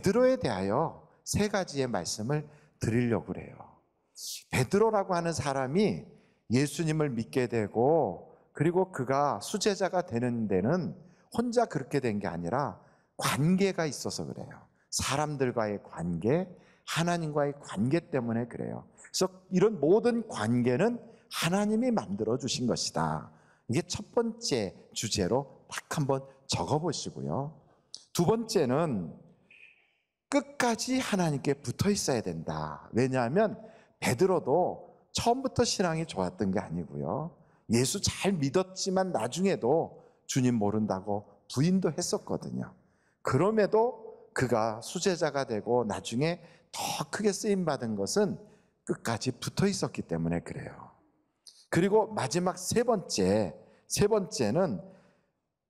베드로에 대하여 세 가지의 말씀을 드리려고 그래요. 베드로라고 하는 사람이 예수님을 믿게 되고 그리고 그가 수제자가 되는 데는 혼자 그렇게 된 게 아니라 관계가 있어서 그래요. 사람들과의 관계, 하나님과의 관계 때문에 그래요. 그래서 이런 모든 관계는 하나님이 만들어 주신 것이다. 이게 첫 번째 주제로 딱 한번 적어 보시고요. 두 번째는 끝까지 하나님께 붙어 있어야 된다. 왜냐하면 베드로도 처음부터 신앙이 좋았던 게 아니고요. 예수 잘 믿었지만 나중에도 주님 모른다고 부인도 했었거든요. 그럼에도 그가 수제자가 되고 나중에 더 크게 쓰임 받은 것은 끝까지 붙어 있었기 때문에 그래요. 그리고 마지막 세 번째, 세 번째는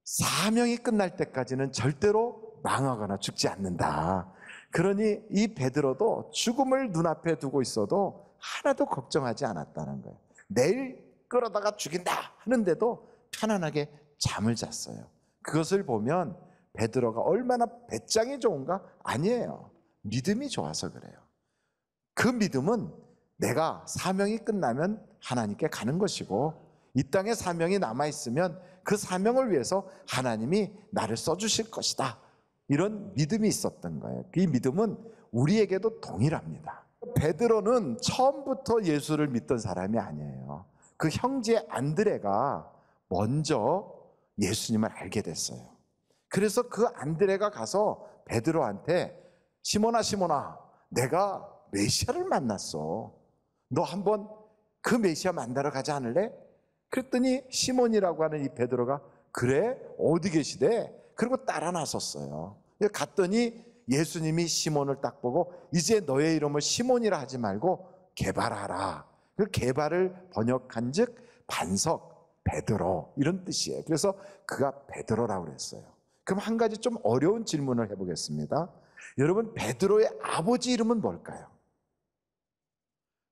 사명이 끝날 때까지는 절대로 망하거나 죽지 않는다. 그러니 이 베드로도 죽음을 눈앞에 두고 있어도 하나도 걱정하지 않았다는 거예요. 내일 끌어다가 죽인다 하는데도 편안하게 잠을 잤어요. 그것을 보면 베드로가 얼마나 배짱이 좋은가? 아니에요. 믿음이 좋아서 그래요. 그 믿음은 내가 사명이 끝나면 하나님께 가는 것이고 이 땅에 사명이 남아 있으면 그 사명을 위해서 하나님이 나를 써 주실 것이다. 이런 믿음이 있었던 거예요. 이 믿음은 우리에게도 동일합니다. 베드로는 처음부터 예수를 믿던 사람이 아니에요. 그 형제 안드레가 먼저 예수님을 알게 됐어요. 그래서 그 안드레가 가서 베드로한테 시모나 시모나 내가 메시아를 만났어. 너 한번 그 메시아 만나러 가지 않을래? 그랬더니 시몬이라고 하는 이 베드로가 그래 어디 계시대? 그리고 따라 나섰어요. 갔더니 예수님이 시몬을 딱 보고 이제 너의 이름을 시몬이라 하지 말고 개발하라. 그 개발을 번역한즉 반석, 베드로 이런 뜻이에요. 그래서 그가 베드로라고 그랬어요. 그럼 한 가지 좀 어려운 질문을 해보겠습니다. 여러분 베드로의 아버지 이름은 뭘까요?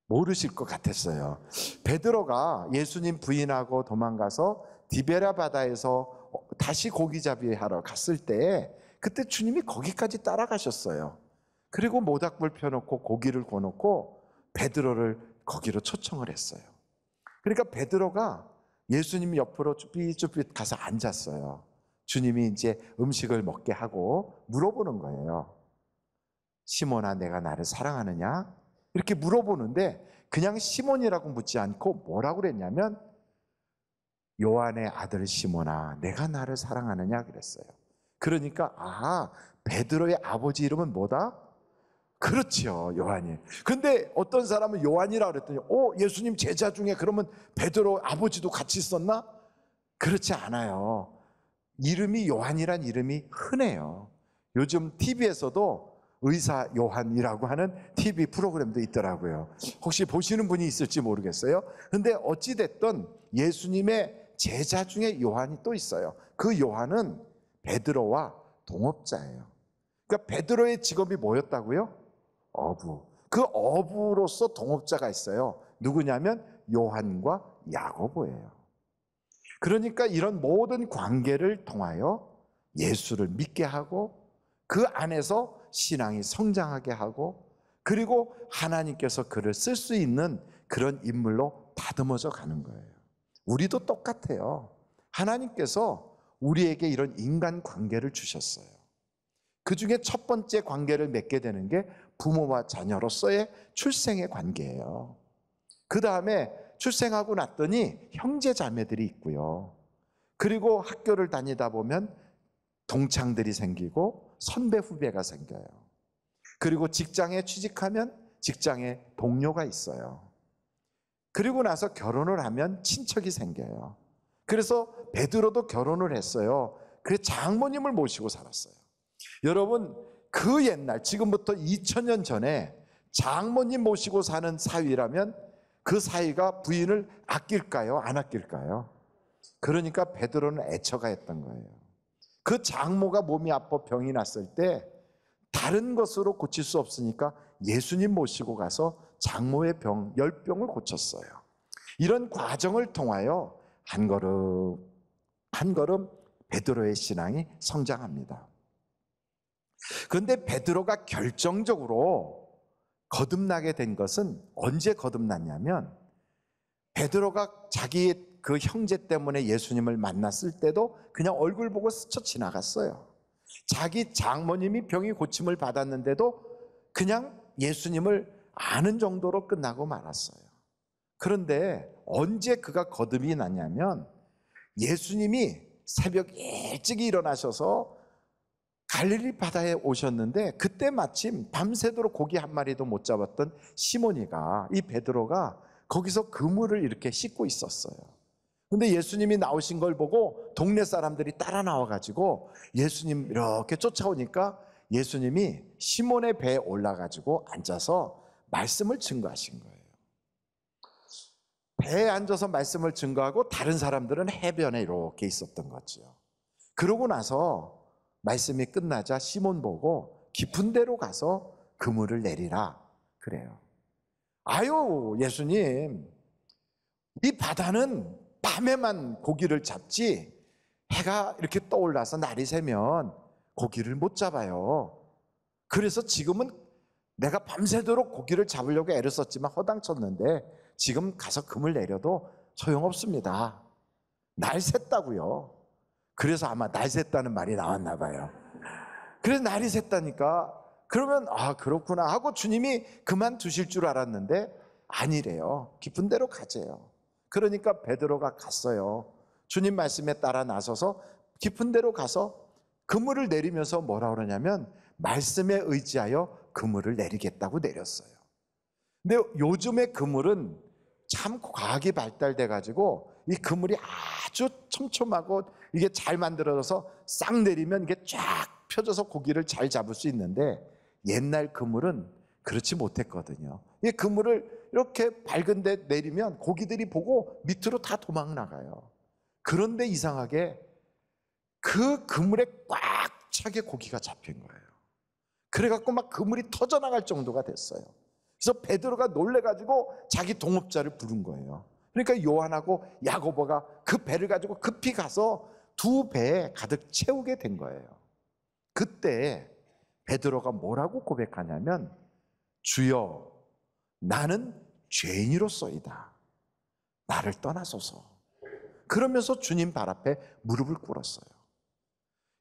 모르실 것 같았어요. 베드로가 예수님 부인하고 도망가서 디베라 바다에서 다시 고기잡이 하러 갔을 때 그때 주님이 거기까지 따라가셨어요. 그리고 모닥불 펴놓고 고기를 구워놓고 베드로를 거기로 초청을 했어요. 그러니까 베드로가 예수님 옆으로 쭈삣쭈삣 가서 앉았어요. 주님이 이제 음식을 먹게 하고 물어보는 거예요. 시몬아, 내가 나를 사랑하느냐? 이렇게 물어보는데 그냥 시몬이라고 묻지 않고 뭐라고 그랬냐면 요한의 아들 시몬아, 내가 나를 사랑하느냐? 그랬어요. 그러니까 아 베드로의 아버지 이름은 뭐다? 그렇죠 요한이. 근데 어떤 사람은 요한이라 그랬더니 오 어, 예수님 제자 중에 그러면 베드로 아버지도 같이 있었나? 그렇지 않아요. 이름이 요한이란 이름이 흔해요. 요즘 TV에서도 의사 요한이라고 하는 TV 프로그램도 있더라고요. 혹시 보시는 분이 있을지 모르겠어요. 근데 어찌됐든 예수님의 제자 중에 요한이 또 있어요. 그 요한은 베드로와 동업자예요. 그러니까 베드로의 직업이 뭐였다고요? 어부. 그 어부로서 동업자가 있어요. 누구냐면 요한과 야고보예요. 그러니까 이런 모든 관계를 통하여 예수를 믿게 하고 그 안에서 신앙이 성장하게 하고 그리고 하나님께서 그를 쓸 수 있는 그런 인물로 다듬어져 가는 거예요. 우리도 똑같아요. 하나님께서 우리에게 이런 인간 관계를 주셨어요. 그 중에 첫 번째 관계를 맺게 되는 게 부모와 자녀로서의 출생의 관계예요. 그 다음에 출생하고 났더니 형제 자매들이 있고요. 그리고 학교를 다니다 보면 동창들이 생기고 선배 후배가 생겨요. 그리고 직장에 취직하면 직장에 동료가 있어요. 그리고 나서 결혼을 하면 친척이 생겨요. 그래서 베드로도 결혼을 했어요. 그래서 장모님을 모시고 살았어요. 여러분, 그 옛날, 지금부터 2000년 전에 장모님 모시고 사는 사위라면 그 사위가 부인을 아낄까요? 안 아낄까요? 그러니까 베드로는 애처가 했던 거예요. 그 장모가 몸이 아파 병이 났을 때 다른 것으로 고칠 수 없으니까 예수님 모시고 가서 장모의 병, 열병을 고쳤어요. 이런 과정을 통하여 한 걸음 한 걸음 베드로의 신앙이 성장합니다. 그런데 베드로가 결정적으로 거듭나게 된 것은 언제 거듭났냐면 베드로가 자기그 형제 때문에 예수님을 만났을 때도 그냥 얼굴 보고 스쳐 지나갔어요. 자기 장모님이 병이 고침을 받았는데도 그냥 예수님을 아는 정도로 끝나고 말았어요. 그런데 언제 그가 거듭이 났냐면 예수님이 새벽 일찍 일어나셔서 갈릴리 바다에 오셨는데 그때 마침 밤새도록 고기 한 마리도 못 잡았던 시몬이가 이 베드로가 거기서 그물을 이렇게 씻고 있었어요. 근데 예수님이 나오신 걸 보고 동네 사람들이 따라 나와 가지고 예수님 이렇게 쫓아오니까 예수님이 시몬의 배에 올라 가지고 앉아서 말씀을 증거하신 거예요. 배에 앉아서 말씀을 증거하고 다른 사람들은 해변에 이렇게 있었던 거지요. 그러고 나서 말씀이 끝나자 시몬 보고 깊은 데로 가서 그물을 내리라 그래요. 아유 예수님 이 바다는 밤에만 고기를 잡지 해가 이렇게 떠올라서 날이 새면 고기를 못 잡아요. 그래서 지금은 내가 밤새도록 고기를 잡으려고 애를 썼지만 허당쳤는데 지금 가서 금을 내려도 소용없습니다. 날 샜다고요. 그래서 아마 날 샜다는 말이 나왔나 봐요. 그래서 날이 샜다니까 그러면 아 그렇구나 하고 주님이 그만 두실 줄 알았는데 아니래요. 기쁜 대로 가재요. 그러니까 베드로가 갔어요. 주님 말씀에 따라 나서서 깊은 대로 가서 그물을 내리면서 뭐라 그러냐면 말씀에 의지하여 그물을 내리겠다고 내렸어요. 근데 요즘의 그물은 참 과학이 발달돼 가지고 이 그물이 아주 촘촘하고 이게 잘 만들어져서 싹 내리면 이게 쫙 펴져서 고기를 잘 잡을 수 있는데 옛날 그물은 그렇지 못했거든요. 이 그물을 이렇게 밝은데 내리면 고기들이 보고 밑으로 다 도망 나가요. 그런데 이상하게 그 그물에 꽉 차게 고기가 잡힌 거예요. 그래갖고 막 그물이 터져나갈 정도가 됐어요. 그래서 베드로가 놀래가지고 자기 동업자를 부른 거예요. 그러니까 요한하고 야고보가 그 배를 가지고 급히 가서 두 배에 가득 채우게 된 거예요. 그때 베드로가 뭐라고 고백하냐면 주여 나는 죄인으로서이다. 나를 떠나소서. 그러면서 주님 발 앞에 무릎을 꿇었어요.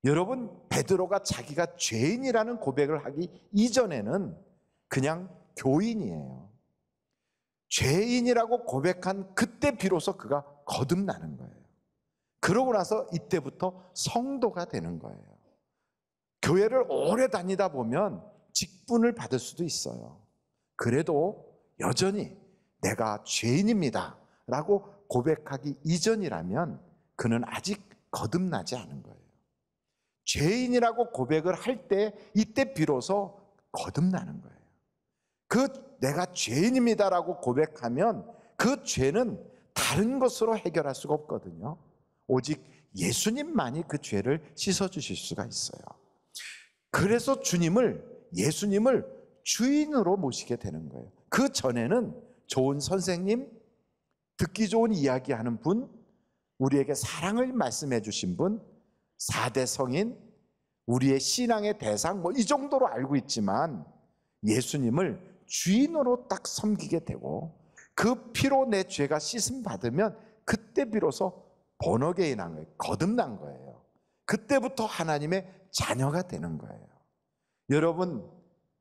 여러분 베드로가 자기가 죄인이라는 고백을 하기 이전에는 그냥 교인이에요. 죄인이라고 고백한 그때 비로소 그가 거듭나는 거예요. 그러고 나서 이때부터 성도가 되는 거예요. 교회를 오래 다니다 보면 직분을 받을 수도 있어요. 그래도 여전히 내가 죄인입니다. 라고 고백하기 이전이라면 그는 아직 거듭나지 않은 거예요. 죄인이라고 고백을 할 때 이때 비로소 거듭나는 거예요. 그 내가 죄인입니다라고 고백하면 그 죄는 다른 것으로 해결할 수가 없거든요. 오직 예수님만이 그 죄를 씻어주실 수가 있어요. 그래서 주님을, 예수님을 주인으로 모시게 되는 거예요. 그 전에는 좋은 선생님, 듣기 좋은 이야기 하는 분, 우리에게 사랑을 말씀해 주신 분, 4대 성인, 우리의 신앙의 대상, 뭐 이 정도로 알고 있지만 예수님을 주인으로 딱 섬기게 되고 그 피로 내 죄가 씻음 받으면 그때 비로소 번어게인한 거예요. 거듭난 거예요. 그때부터 하나님의 자녀가 되는 거예요. 여러분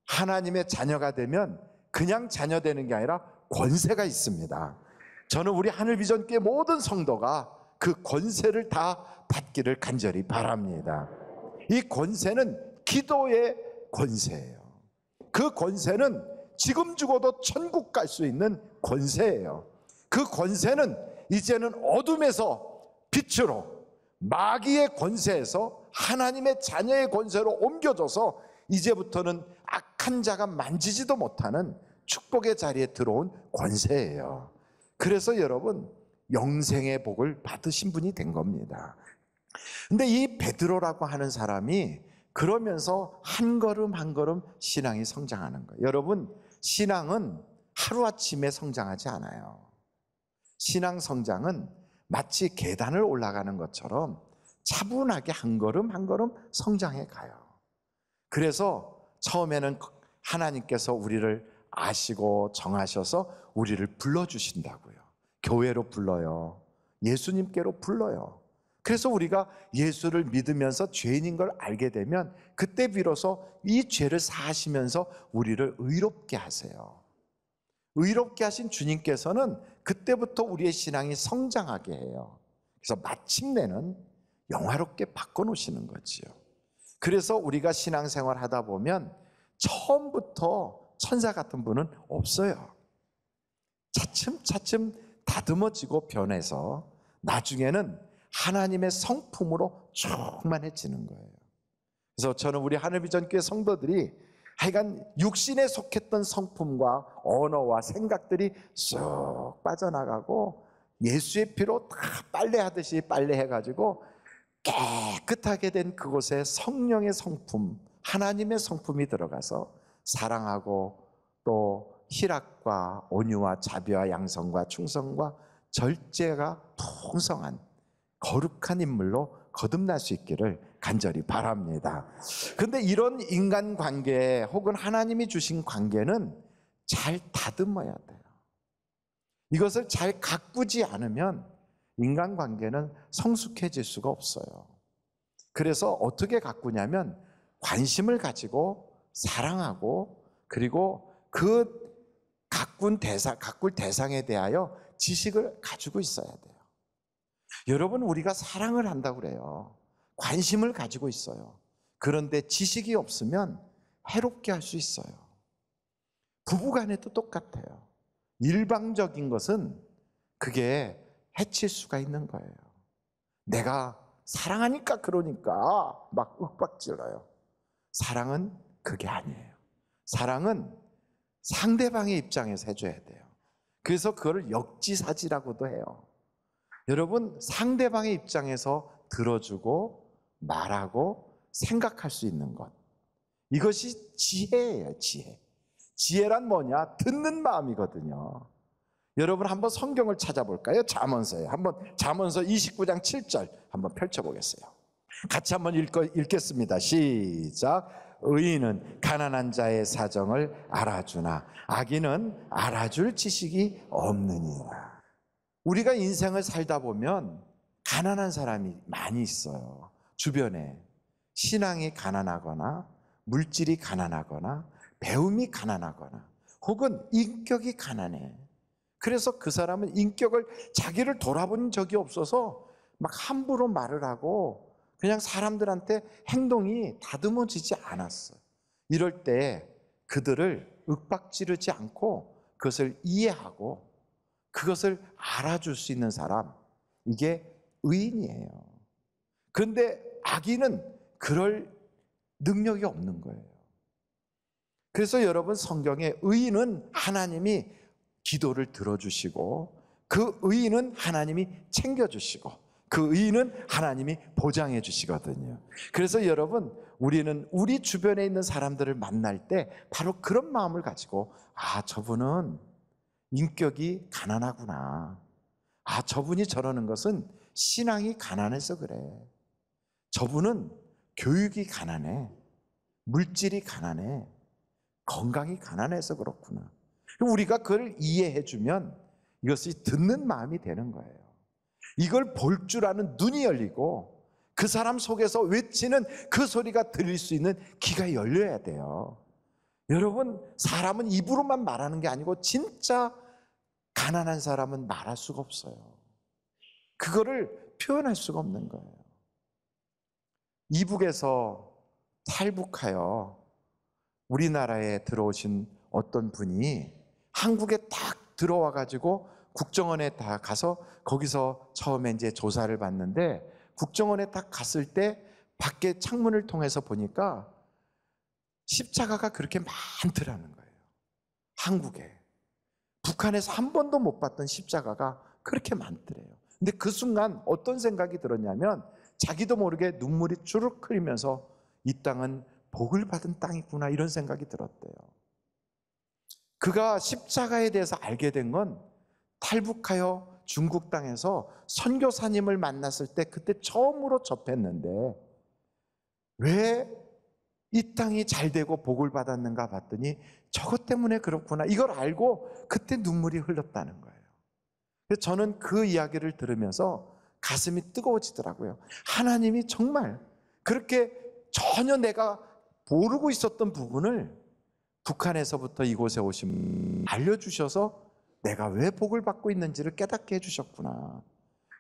하나님의 자녀가 되면 그냥 자녀 되는 게 아니라 권세가 있습니다. 저는 우리 하늘 비전교 모든 성도가 그 권세를 다 받기를 간절히 바랍니다. 이 권세는 기도의 권세예요. 그 권세는 지금 죽어도 천국 갈 수 있는 권세예요. 그 권세는 이제는 어둠에서 빛으로 마귀의 권세에서 하나님의 자녀의 권세로 옮겨져서 이제부터는 악한 자가 만지지도 못하는 축복의 자리에 들어온 권세예요. 그래서 여러분 영생의 복을 받으신 분이 된 겁니다. 근데 이 베드로라고 하는 사람이 그러면서 한 걸음 한 걸음 신앙이 성장하는 거예요. 여러분 신앙은 하루아침에 성장하지 않아요. 신앙 성장은 마치 계단을 올라가는 것처럼 차분하게 한 걸음 한 걸음 성장해 가요. 그래서 처음에는 하나님께서 우리를 아시고 정하셔서 우리를 불러주신다고요. 교회로 불러요. 예수님께로 불러요. 그래서 우리가 예수를 믿으면서 죄인인 걸 알게 되면 그때 비로소 이 죄를 사하시면서 우리를 의롭게 하세요. 의롭게 하신 주님께서는 그때부터 우리의 신앙이 성장하게 해요. 그래서 마침내는 영화롭게 바꿔놓으시는 거지요. 그래서 우리가 신앙생활 하다 보면 처음부터 천사 같은 분은 없어요. 차츰차츰 다듬어지고 변해서 나중에는 하나님의 성품으로 충만해지는 거예요. 그래서 저는 우리 하늘비전 교회 성도들이 하여간 육신에 속했던 성품과 언어와 생각들이 쏙 빠져나가고 예수의 피로 다 빨래하듯이 빨래해가지고 깨끗하게 된 그곳에 성령의 성품, 하나님의 성품이 들어가서 사랑하고 또 희락과 온유와 자비와 양성과 충성과 절제가 풍성한 거룩한 인물로 거듭날 수 있기를 간절히 바랍니다. 근데 이런 인간 관계 혹은 하나님이 주신 관계는 잘 다듬어야 돼요. 이것을 잘 가꾸지 않으면 인간 관계는 성숙해질 수가 없어요. 그래서 어떻게 가꾸냐면 관심을 가지고 사랑하고 그리고 그 가꾼 대상, 가꿀 대상에 대하여 지식을 가지고 있어야 돼요. 여러분 우리가 사랑을 한다고 그래요. 관심을 가지고 있어요. 그런데 지식이 없으면 해롭게 할 수 있어요. 부부간에도 똑같아요. 일방적인 것은 그게 해칠 수가 있는 거예요. 내가 사랑하니까 그러니까 막 윽박질러요. 사랑은 그게 아니에요. 사랑은 상대방의 입장에서 해줘야 돼요. 그래서 그걸 역지사지라고도 해요. 여러분 상대방의 입장에서 들어주고 말하고 생각할 수 있는 것. 이것이 지혜예요, 지혜. 지혜란 뭐냐? 듣는 마음이거든요. 여러분 한번 성경을 찾아볼까요? 잠언서요. 한번 잠언서 29장 7절 한번 펼쳐 보겠어요. 같이 한번 읽고, 읽겠습니다. 시작. 의인은 가난한 자의 사정을 알아주나 악인은 알아줄 지식이 없느니라. 우리가 인생을 살다 보면 가난한 사람이 많이 있어요. 주변에 신앙이 가난하거나 물질이 가난하거나 배움이 가난하거나 혹은 인격이 가난해. 그래서 그 사람은 인격을 자기를 돌아본 적이 없어서 막 함부로 말을 하고 그냥 사람들한테 행동이 다듬어지지 않았어. 이럴 때 그들을 윽박지르지 않고 그것을 이해하고 그것을 알아줄 수 있는 사람, 이게 의인이에요. 그런데 악인은 그럴 능력이 없는 거예요. 그래서 여러분 성경에 의인은 하나님이 기도를 들어주시고 그 의인은 하나님이 챙겨주시고 그 의인은 하나님이 보장해 주시거든요. 그래서 여러분 우리는 우리 주변에 있는 사람들을 만날 때 바로 그런 마음을 가지고 아 저분은 인격이 가난하구나. 아, 저분이 저러는 것은 신앙이 가난해서 그래. 저분은 교육이 가난해. 물질이 가난해. 건강이 가난해서 그렇구나. 우리가 그걸 이해해 주면 이것이 듣는 마음이 되는 거예요. 이걸 볼 줄 아는 눈이 열리고 그 사람 속에서 외치는 그 소리가 들릴 수 있는 귀가 열려야 돼요. 여러분, 사람은 입으로만 말하는 게 아니고 진짜 가난한 사람은 말할 수가 없어요. 그거를 표현할 수가 없는 거예요. 이북에서 탈북하여 우리나라에 들어오신 어떤 분이 한국에 딱 들어와 가지고 국정원에 다 가서 거기서 처음에 이제 조사를 받는데 국정원에 딱 갔을 때 밖에 창문을 통해서 보니까 십자가가 그렇게 많더라는 거예요. 한국에. 북한에서 한 번도 못 봤던 십자가가 그렇게 많더래요. 근데 그 순간 어떤 생각이 들었냐면 자기도 모르게 눈물이 주룩 흐리면서이 땅은 복을 받은 땅이구나 이런 생각이 들었대요. 그가 십자가에 대해서 알게 된 건 탈북하여 중국 땅에서 선교사님을 만났을 때 그때 처음으로 접했는데 왜이 땅이 잘 되고 복을 받았는가 봤더니 저것 때문에 그렇구나. 이걸 알고 그때 눈물이 흘렀다는 거예요. 그래서 저는 그 이야기를 들으면서 가슴이 뜨거워지더라고요. 하나님이 정말 그렇게 전혀 내가 모르고 있었던 부분을 북한에서부터 이곳에 오신 알려주셔서 내가 왜 복을 받고 있는지를 깨닫게 해주셨구나.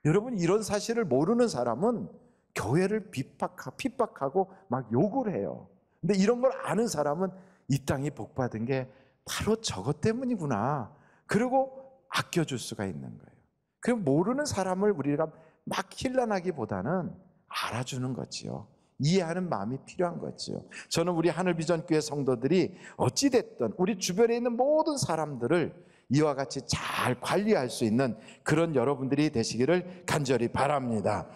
여러분 이런 사실을 모르는 사람은 교회를 핍박하, 핍박하고 막 욕을 해요. 근데 이런 걸 아는 사람은 이 땅이 복받은 게 바로 저것 때문이구나. 그리고 아껴줄 수가 있는 거예요. 그럼 모르는 사람을 우리가 막 힐난하기보다는 알아주는 거지요. 이해하는 마음이 필요한 거지요. 저는 우리 하늘비전교회 성도들이 어찌됐든 우리 주변에 있는 모든 사람들을 이와 같이 잘 관리할 수 있는 그런 여러분들이 되시기를 간절히 바랍니다.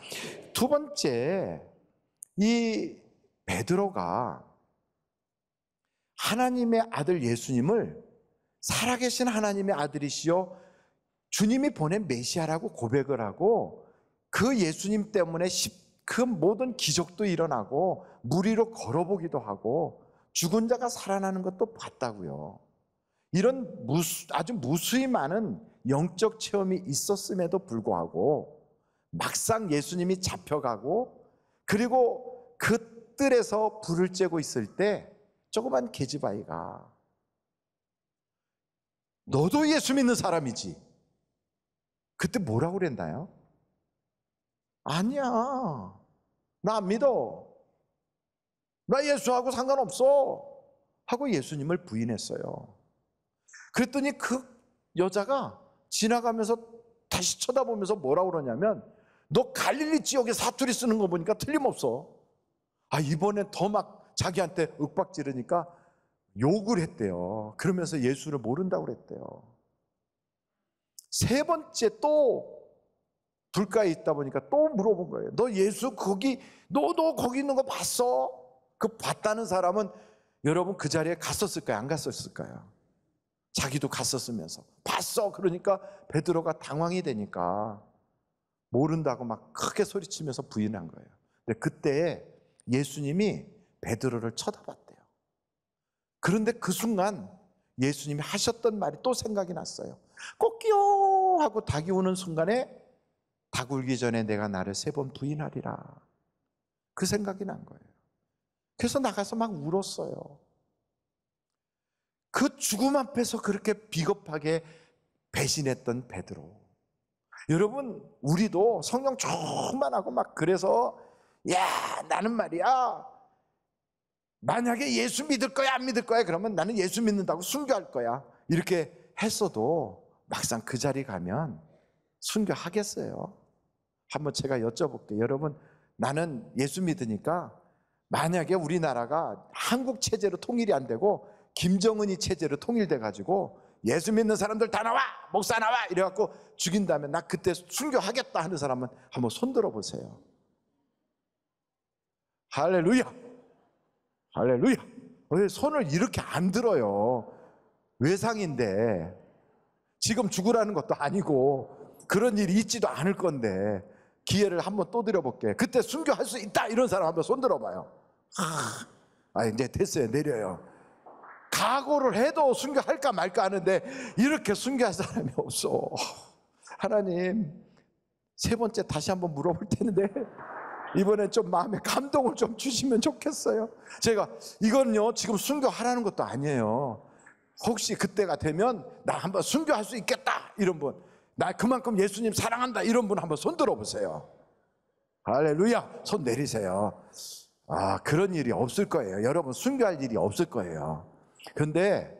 두 번째, 이 베드로가 하나님의 아들 예수님을 살아계신 하나님의 아들이시여 주님이 보낸 메시아라고 고백을 하고 그 예수님 때문에 그 모든 기적도 일어나고 무리로 걸어보기도 하고 죽은 자가 살아나는 것도 봤다고요. 이런 무수, 아주 무수히 많은 영적 체험이 있었음에도 불구하고 막상 예수님이 잡혀가고 그리고 그 뜰에서 불을 쬐고 있을 때 조그만 계집아이가 너도 예수 믿는 사람이지. 그때 뭐라고 그랬나요? 아니야. 나 안 믿어. 나 예수하고 상관없어. 하고 예수님을 부인했어요. 그랬더니 그 여자가 지나가면서 다시 쳐다보면서 뭐라고 그러냐면 너 갈릴리 지역에 사투리 쓰는 거 보니까 틀림없어. 아, 이번엔 더막 자기한테 윽박 지르니까 욕을 했대요. 그러면서 예수를 모른다고 그랬대요. 세 번째 또 불가에 있다 보니까 또 물어본 거예요. 너 예수 거기, 너, 도 거기 있는 거 봤어? 그 봤다는 사람은 여러분 그 자리에 갔었을까요? 안 갔었을까요? 자기도 갔었으면서. 봤어! 그러니까 베드로가 당황이 되니까 모른다고 막 크게 소리치면서 부인한 거예요. 근데 그때 예수님이 베드로를 쳐다봤대요. 그런데 그 순간 예수님이 하셨던 말이 또 생각이 났어요. 꼭끼요 하고 닭이 우는 순간에 닭 울기 전에 내가 나를 세 번 부인하리라. 그 생각이 난 거예요. 그래서 나가서 막 울었어요. 그 죽음 앞에서 그렇게 비겁하게 배신했던 베드로. 여러분, 우리도 성령 충만하고 막 그래서 야, 나는 말이야. 만약에 예수 믿을 거야 안 믿을 거야 그러면 나는 예수 믿는다고 순교할 거야 이렇게 했어도 막상 그 자리 가면 순교하겠어요. 한번 제가 여쭤볼게요. 여러분 나는 예수 믿으니까 만약에 우리나라가 한국 체제로 통일이 안 되고 김정은이 체제로 통일돼 가지고 예수 믿는 사람들 다 나와 목사 나와 이래 갖고 죽인다면 나 그때 순교하겠다 하는 사람은 한번 손들어 보세요. 할렐루야. 할렐루야. 손을 이렇게 안 들어요. 외상인데 지금 죽으라는 것도 아니고 그런 일이 있지도 않을 건데 기회를 한번 또 드려볼게. 그때 순교 할수 있다 이런 사람 한번 손 들어봐요. 아 이제 됐어요 내려요. 각오를 해도 순교할까 말까 하는데 이렇게 순교할 사람이 없어. 하나님 세 번째 다시 한번 물어볼 텐데 이번에 좀 마음에 감동을 좀 주시면 좋겠어요. 제가 이건요, 지금 순교하라는 것도 아니에요. 혹시 그때가 되면 나 한번 순교할 수 있겠다. 이런 분. 나 그만큼 예수님 사랑한다. 이런 분 한번 손 들어보세요. 할렐루야. 손 내리세요. 아, 그런 일이 없을 거예요. 여러분, 순교할 일이 없을 거예요. 근데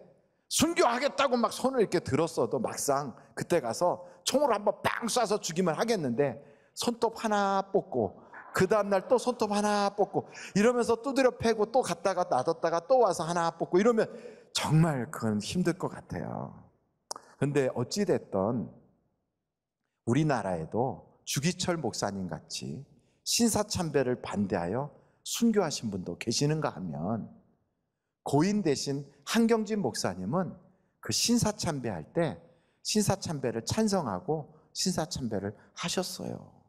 순교하겠다고 막 손을 이렇게 들었어도 막상 그때 가서 총을 한번 빵 쏴서 죽이면 하겠는데 손톱 하나 뽑고 그 다음날 또 손톱 하나 뽑고 이러면서 두드려 패고 또 갔다가 놔뒀다가 또 와서 하나 뽑고 이러면 정말 그건 힘들 것 같아요. 근데 어찌됐던 우리나라에도 주기철 목사님 같이 신사참배를 반대하여 순교하신 분도 계시는가 하면 고인 대신 한경진 목사님은 그 신사참배할 때 신사참배를 찬성하고 신사참배를 하셨어요.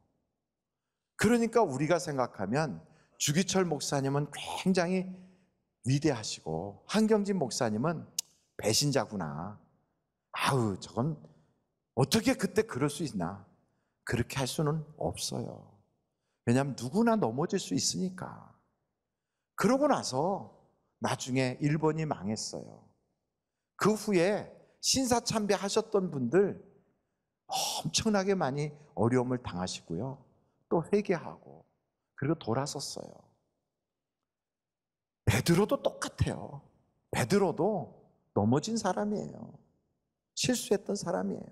그러니까 우리가 생각하면 주기철 목사님은 굉장히 위대하시고 한경진 목사님은 배신자구나. 아우, 저건 어떻게 그때 그럴 수 있나? 그렇게 할 수는 없어요. 왜냐하면 누구나 넘어질 수 있으니까. 그러고 나서 나중에 일본이 망했어요. 그 후에 신사참배 하셨던 분들 엄청나게 많이 어려움을 당하시고요. 또 회개하고 그리고 돌아섰어요. 베드로도 똑같아요. 베드로도 넘어진 사람이에요. 실수했던 사람이에요.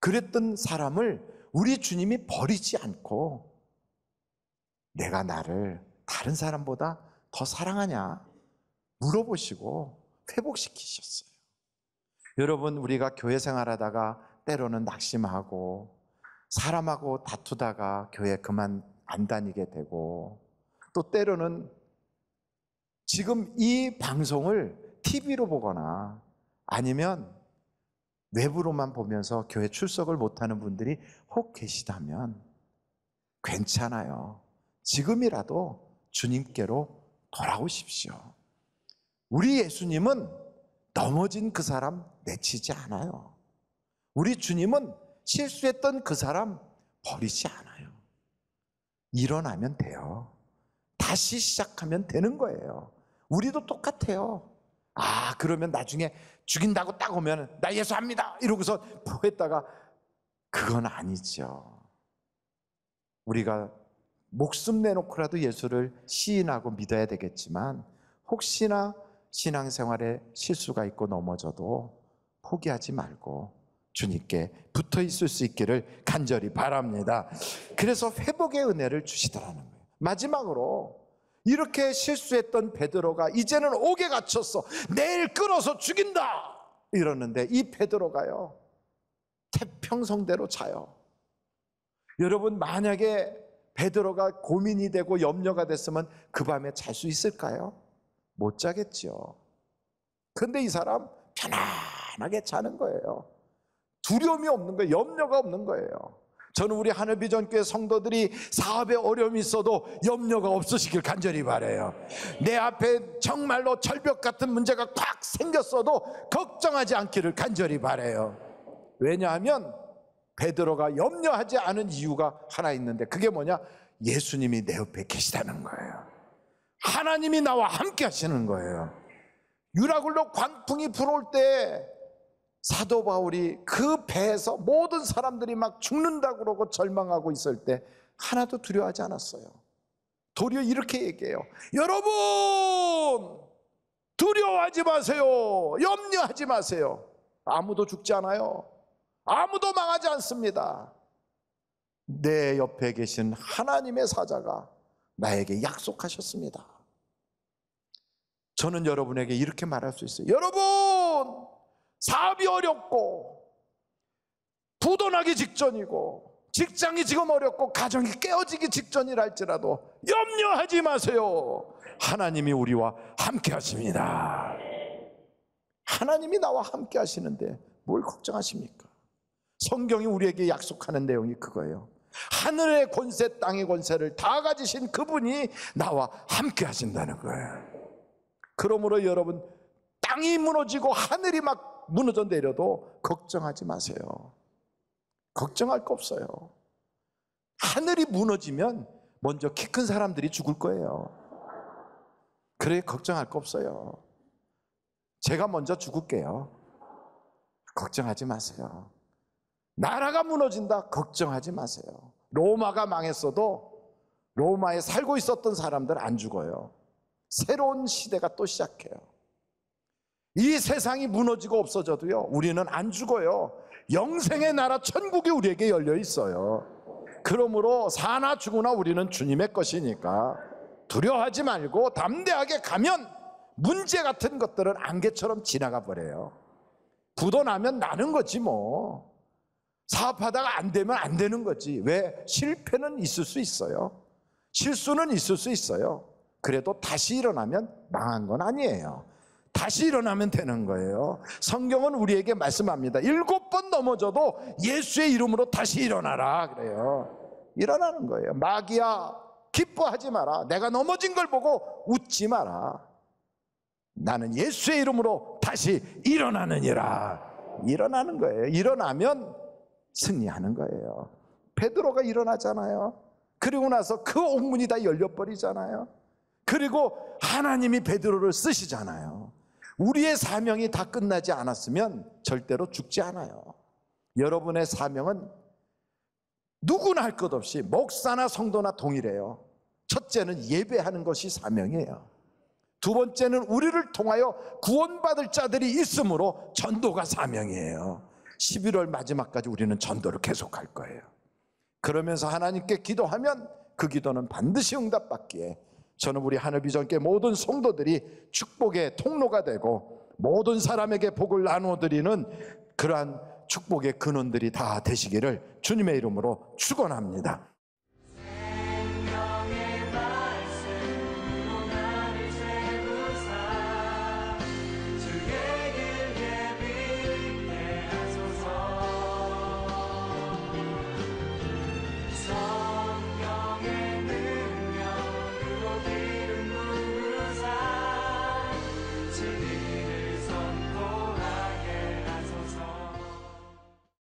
그랬던 사람을 우리 주님이 버리지 않고 내가 나를 다른 사람보다 더 사랑하냐 물어보시고 회복시키셨어요. 여러분, 우리가 교회 생활하다가 때로는 낙심하고 사람하고 다투다가 교회 그만 안 다니게 되고 또 때로는 지금 이 방송을 TV로 보거나 아니면 외부로만 보면서 교회 출석을 못하는 분들이 혹 계시다면 괜찮아요. 지금이라도 주님께로 돌아오십시오. 우리 예수님은 넘어진 그 사람 내치지 않아요. 우리 주님은 실수했던 그 사람 버리지 않아요. 일어나면 돼요. 다시 시작하면 되는 거예요. 우리도 똑같아요. 아, 그러면 나중에 죽인다고 딱 오면 나 예수합니다. 이러고서 보했다가 그건 아니죠. 우리가 목숨 내놓고라도 예수를 시인하고 믿어야 되겠지만 혹시나 신앙생활에 실수가 있고 넘어져도 포기하지 말고 주님께 붙어 있을 수 있기를 간절히 바랍니다. 그래서 회복의 은혜를 주시더라는 거예요. 마지막으로 이렇게 실수했던 베드로가 이제는 옥에 갇혔어. 내일 끊어서 죽인다. 이러는데 이 베드로가요. 태평성대로 자요. 여러분 만약에 베드로가 고민이 되고 염려가 됐으면 그 밤에 잘 수 있을까요? 못자겠지 근데 이 사람 편안하게 자는 거예요. 두려움이 없는 거예요. 염려가 없는 거예요. 저는 우리 하늘비전교회 성도들이 사업에 어려움이 있어도 염려가 없으시길 간절히 바래요. 내 앞에 정말로 절벽 같은 문제가 꽉 생겼어도 걱정하지 않기를 간절히 바래요. 왜냐하면 베드로가 염려하지 않은 이유가 하나 있는데 그게 뭐냐? 예수님이 내 옆에 계시다는 거예요. 하나님이 나와 함께 하시는 거예요. 유라굴로 광풍이 불어올 때 사도 바울이 그 배에서 모든 사람들이 막 죽는다고 그러고 절망하고 있을 때 하나도 두려워하지 않았어요. 도리어 이렇게 얘기해요. 여러분! 두려워하지 마세요. 염려하지 마세요. 아무도 죽지 않아요. 아무도 망하지 않습니다. 내 옆에 계신 하나님의 사자가 나에게 약속하셨습니다. 저는 여러분에게 이렇게 말할 수 있어요. 여러분! 사업이 어렵고 부도나기 직전이고 직장이 지금 어렵고 가정이 깨어지기 직전이랄지라도 염려하지 마세요. 하나님이 우리와 함께 하십니다. 하나님이 나와 함께 하시는데 뭘 걱정하십니까? 성경이 우리에게 약속하는 내용이 그거예요. 하늘의 권세, 땅의 권세를 다 가지신 그분이 나와 함께 하신다는 거예요. 그러므로 여러분, 땅이 무너지고 하늘이 막 무너져 내려도 걱정하지 마세요. 걱정할 거 없어요. 하늘이 무너지면 먼저 키 큰 사람들이 죽을 거예요. 그래 걱정할 거 없어요. 제가 먼저 죽을게요. 걱정하지 마세요. 나라가 무너진다 걱정하지 마세요. 로마가 망했어도 로마에 살고 있었던 사람들 안 죽어요. 새로운 시대가 또 시작해요. 이 세상이 무너지고 없어져도요, 우리는 안 죽어요. 영생의 나라 천국이 우리에게 열려 있어요. 그러므로 사나 죽으나 우리는 주님의 것이니까 두려워하지 말고 담대하게 가면 문제 같은 것들은 안개처럼 지나가 버려요. 부도 나면 나는 거지 뭐. 사업하다가 안 되면 안 되는 거지. 왜? 실패는 있을 수 있어요. 실수는 있을 수 있어요. 그래도 다시 일어나면 망한 건 아니에요. 다시 일어나면 되는 거예요. 성경은 우리에게 말씀합니다. 일곱 번 넘어져도 예수의 이름으로 다시 일어나라 그래요. 일어나는 거예요. 마귀야 기뻐하지 마라. 내가 넘어진 걸 보고 웃지 마라. 나는 예수의 이름으로 다시 일어나느니라. 일어나는 거예요. 일어나면 승리하는 거예요. 베드로가 일어나잖아요. 그리고 나서 그 옥문이 다 열려버리잖아요. 그리고 하나님이 베드로를 쓰시잖아요. 우리의 사명이 다 끝나지 않았으면 절대로 죽지 않아요. 여러분의 사명은 누구나 할 것 없이 목사나 성도나 동일해요. 첫째는 예배하는 것이 사명이에요. 두 번째는 우리를 통하여 구원받을 자들이 있으므로 전도가 사명이에요. 11월 마지막까지 우리는 전도를 계속할 거예요. 그러면서 하나님께 기도하면 그 기도는 반드시 응답받기에 저는 우리 하늘비전께 모든 성도들이 축복의 통로가 되고 모든 사람에게 복을 나누어드리는 그러한 축복의 근원들이 다 되시기를 주님의 이름으로 축원합니다.